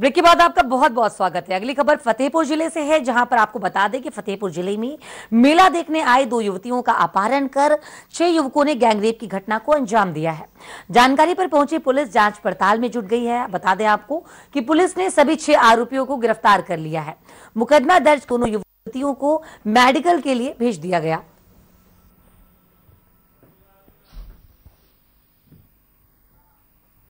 break के बाद आपका बहुत बहुत स्वागत है अगली खबर फतेहपुर जिले से है जहां पर आपको बता दें कि फतेहपुर जिले में मेला देखने आए दो युवतियों का अपहरण कर छह युवकों ने गैंगरेप की घटना को अंजाम दिया है जानकारी पर पहुंची पुलिस जांच पड़ताल में जुट गई है बता दें आपको कि पुलिस ने सभी छह आरोपियों को गिरफ्तार कर लिया है मुकदमा दर्ज दोनों युवतियों को मेडिकल के लिए भेज दिया गया